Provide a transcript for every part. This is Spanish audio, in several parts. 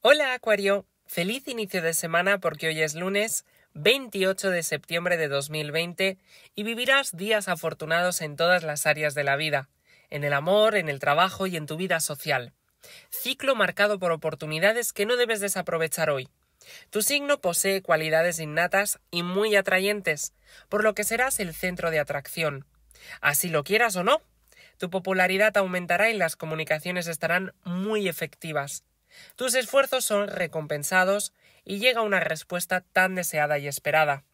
Hola Acuario, feliz inicio de semana porque hoy es lunes 28 de septiembre de 2020 y vivirás días afortunados en todas las áreas de la vida, en el amor, en el trabajo y en tu vida social. Ciclo marcado por oportunidades que no debes desaprovechar hoy. Tu signo posee cualidades innatas y muy atrayentes, por lo que serás el centro de atracción. Así lo quieras o no, tu popularidad aumentará y las comunicaciones estarán muy efectivas. Tus esfuerzos son recompensados y llega una respuesta tan deseada y esperada.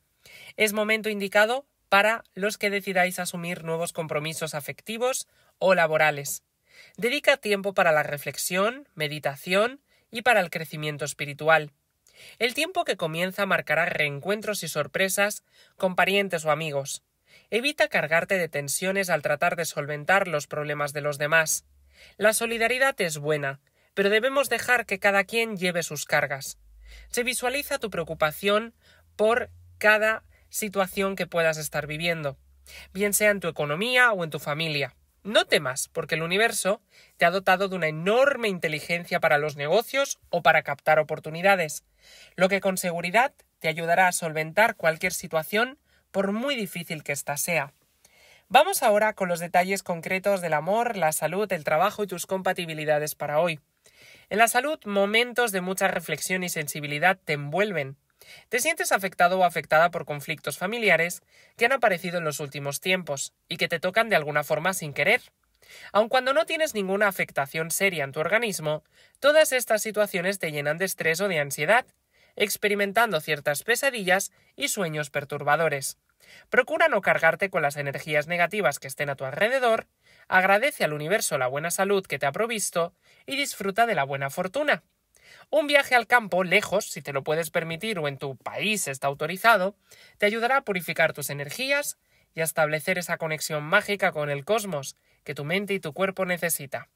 Es momento indicado para los que decidáis asumir nuevos compromisos afectivos o laborales. Dedica tiempo para la reflexión, meditación y para el crecimiento espiritual. El tiempo que comienza marcará reencuentros y sorpresas con parientes o amigos. Evita cargarte de tensiones al tratar de solventar los problemas de los demás. La solidaridad es buena, pero debemos dejar que cada quien lleve sus cargas. Se visualiza tu preocupación por cada situación que puedas estar viviendo, bien sea en tu economía o en tu familia. No temas, porque el universo te ha dotado de una enorme inteligencia para los negocios o para captar oportunidades, lo que con seguridad te ayudará a solventar cualquier situación, por muy difícil que ésta sea. Vamos ahora con los detalles concretos del amor, la salud, el trabajo y tus compatibilidades para hoy. En la salud, momentos de mucha reflexión y sensibilidad te envuelven. Te sientes afectado o afectada por conflictos familiares que han aparecido en los últimos tiempos y que te tocan de alguna forma sin querer. Aun cuando no tienes ninguna afectación seria en tu organismo, todas estas situaciones te llenan de estrés o de ansiedad, experimentando ciertas pesadillas y sueños perturbadores. Procura no cargarte con las energías negativas que estén a tu alrededor, agradece al universo la buena salud que te ha provisto y disfruta de la buena fortuna. Un viaje al campo, lejos, si te lo puedes permitir o en tu país está autorizado, te ayudará a purificar tus energías y a establecer esa conexión mágica con el cosmos que tu mente y tu cuerpo necesita.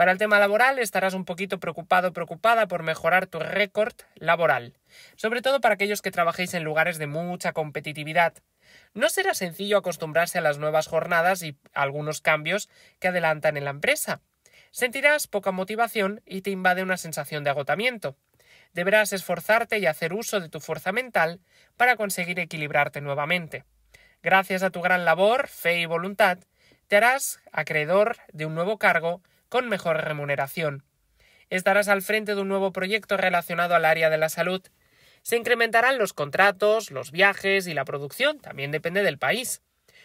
Para el tema laboral estarás un poquito preocupado preocupada por mejorar tu récord laboral, sobre todo para aquellos que trabajéis en lugares de mucha competitividad. No será sencillo acostumbrarse a las nuevas jornadas y algunos cambios que adelantan en la empresa. Sentirás poca motivación y te invade una sensación de agotamiento. Deberás esforzarte y hacer uso de tu fuerza mental para conseguir equilibrarte nuevamente. Gracias a tu gran labor, fe y voluntad, te harás acreedor de un nuevo cargo con mejor remuneración. Estarás al frente de un nuevo proyecto relacionado al área de la salud. Se incrementarán los contratos, los viajes y la producción, también depende del país.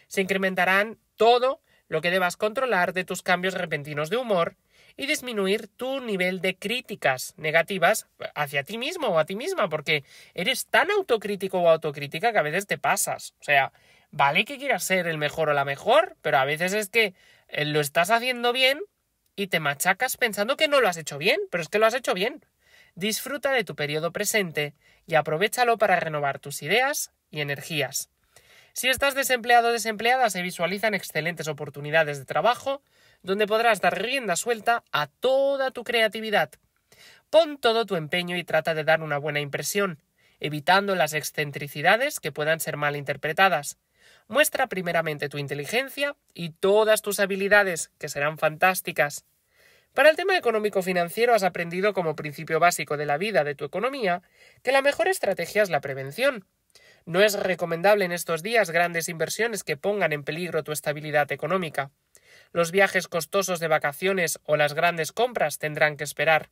Se incrementarán todo lo que debas controlar de tus cambios repentinos de humor y disminuir tu nivel de críticas negativas hacia ti mismo o a ti misma, porque eres tan autocrítico o autocrítica que a veces te pasas. O sea, vale que quieras ser el mejor o la mejor, pero a veces es que lo estás haciendo bien, y te machacas pensando que no lo has hecho bien, pero es que lo has hecho bien. Disfruta de tu periodo presente y aprovechalo para renovar tus ideas y energías. Si estás desempleado o desempleada, se visualizan excelentes oportunidades de trabajo donde podrás dar rienda suelta a toda tu creatividad. Pon todo tu empeño y trata de dar una buena impresión, evitando las excentricidades que puedan ser mal interpretadas. Muestra primeramente tu inteligencia y todas tus habilidades, que serán fantásticas. Para el tema económico-financiero has aprendido como principio básico de la vida de tu economía que la mejor estrategia es la prevención. No es recomendable en estos días grandes inversiones que pongan en peligro tu estabilidad económica. Los viajes costosos de vacaciones o las grandes compras tendrán que esperar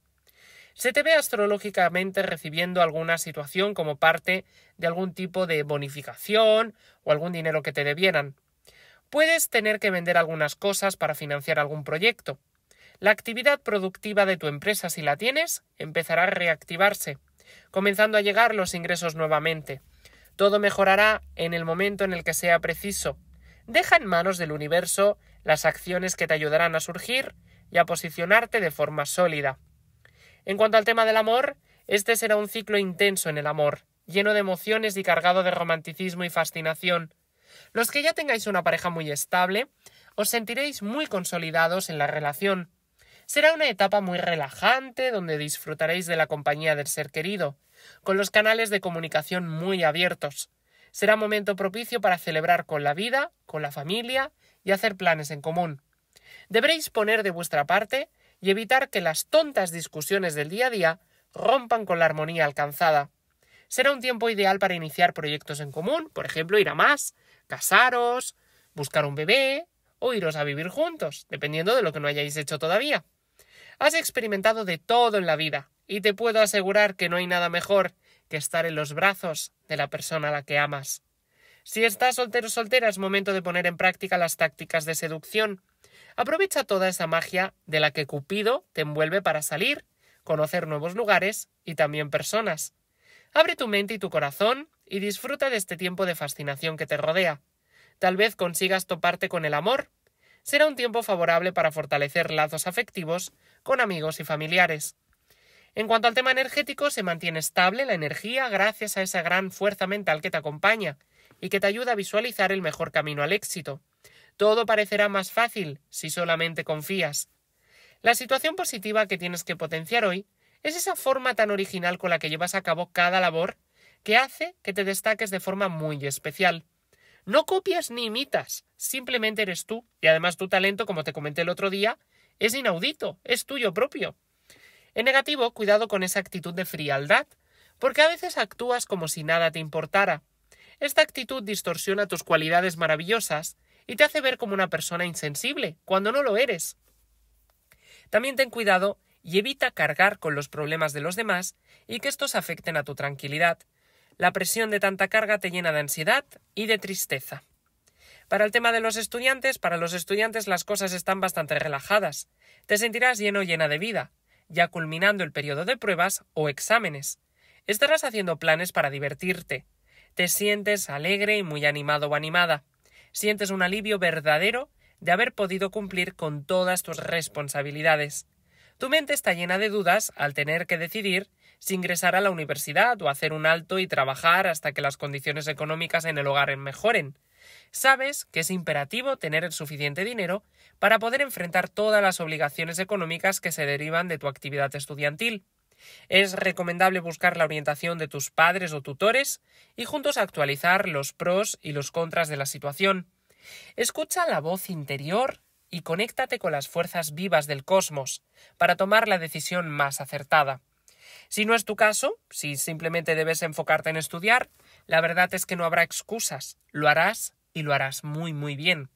se te ve astrológicamente recibiendo alguna situación como parte de algún tipo de bonificación o algún dinero que te debieran. Puedes tener que vender algunas cosas para financiar algún proyecto. La actividad productiva de tu empresa, si la tienes, empezará a reactivarse, comenzando a llegar los ingresos nuevamente. Todo mejorará en el momento en el que sea preciso. Deja en manos del universo las acciones que te ayudarán a surgir y a posicionarte de forma sólida. En cuanto al tema del amor, este será un ciclo intenso en el amor, lleno de emociones y cargado de romanticismo y fascinación. Los que ya tengáis una pareja muy estable, os sentiréis muy consolidados en la relación. Será una etapa muy relajante donde disfrutaréis de la compañía del ser querido, con los canales de comunicación muy abiertos. Será momento propicio para celebrar con la vida, con la familia y hacer planes en común. Deberéis poner de vuestra parte y evitar que las tontas discusiones del día a día rompan con la armonía alcanzada. Será un tiempo ideal para iniciar proyectos en común, por ejemplo, ir a más, casaros, buscar un bebé o iros a vivir juntos, dependiendo de lo que no hayáis hecho todavía. Has experimentado de todo en la vida y te puedo asegurar que no hay nada mejor que estar en los brazos de la persona a la que amas. Si estás soltero o soltera es momento de poner en práctica las tácticas de seducción Aprovecha toda esa magia de la que Cupido te envuelve para salir, conocer nuevos lugares y también personas. Abre tu mente y tu corazón y disfruta de este tiempo de fascinación que te rodea. Tal vez consigas toparte con el amor. Será un tiempo favorable para fortalecer lazos afectivos con amigos y familiares. En cuanto al tema energético, se mantiene estable la energía gracias a esa gran fuerza mental que te acompaña y que te ayuda a visualizar el mejor camino al éxito. Todo parecerá más fácil si solamente confías. La situación positiva que tienes que potenciar hoy es esa forma tan original con la que llevas a cabo cada labor que hace que te destaques de forma muy especial. No copias ni imitas, simplemente eres tú y además tu talento, como te comenté el otro día, es inaudito, es tuyo propio. En negativo, cuidado con esa actitud de frialdad, porque a veces actúas como si nada te importara. Esta actitud distorsiona tus cualidades maravillosas y te hace ver como una persona insensible, cuando no lo eres. También ten cuidado y evita cargar con los problemas de los demás y que estos afecten a tu tranquilidad. La presión de tanta carga te llena de ansiedad y de tristeza. Para el tema de los estudiantes, para los estudiantes las cosas están bastante relajadas. Te sentirás lleno o llena de vida, ya culminando el periodo de pruebas o exámenes. Estarás haciendo planes para divertirte. Te sientes alegre y muy animado o animada sientes un alivio verdadero de haber podido cumplir con todas tus responsabilidades. Tu mente está llena de dudas al tener que decidir si ingresar a la universidad o hacer un alto y trabajar hasta que las condiciones económicas en el hogar mejoren. Sabes que es imperativo tener el suficiente dinero para poder enfrentar todas las obligaciones económicas que se derivan de tu actividad estudiantil. Es recomendable buscar la orientación de tus padres o tutores y juntos actualizar los pros y los contras de la situación. Escucha la voz interior y conéctate con las fuerzas vivas del cosmos para tomar la decisión más acertada. Si no es tu caso, si simplemente debes enfocarte en estudiar, la verdad es que no habrá excusas, lo harás y lo harás muy muy bien.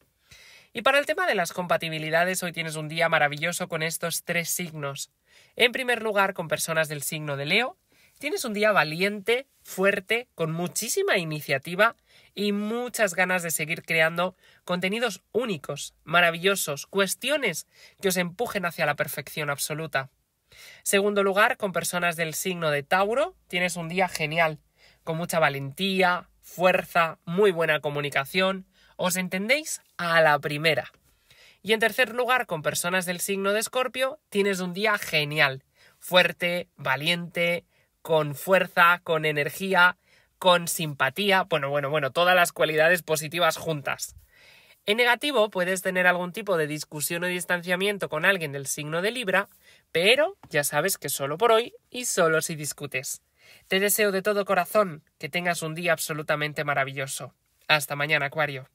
Y para el tema de las compatibilidades, hoy tienes un día maravilloso con estos tres signos. En primer lugar, con personas del signo de Leo, tienes un día valiente, fuerte, con muchísima iniciativa y muchas ganas de seguir creando contenidos únicos, maravillosos, cuestiones que os empujen hacia la perfección absoluta. Segundo lugar, con personas del signo de Tauro, tienes un día genial, con mucha valentía, fuerza, muy buena comunicación, os entendéis a la primera. Y en tercer lugar, con personas del signo de Escorpio, tienes un día genial, fuerte, valiente, con fuerza, con energía, con simpatía, bueno, bueno, bueno, todas las cualidades positivas juntas. En negativo, puedes tener algún tipo de discusión o distanciamiento con alguien del signo de Libra, pero ya sabes que solo por hoy y solo si discutes. Te deseo de todo corazón que tengas un día absolutamente maravilloso. Hasta mañana, Acuario.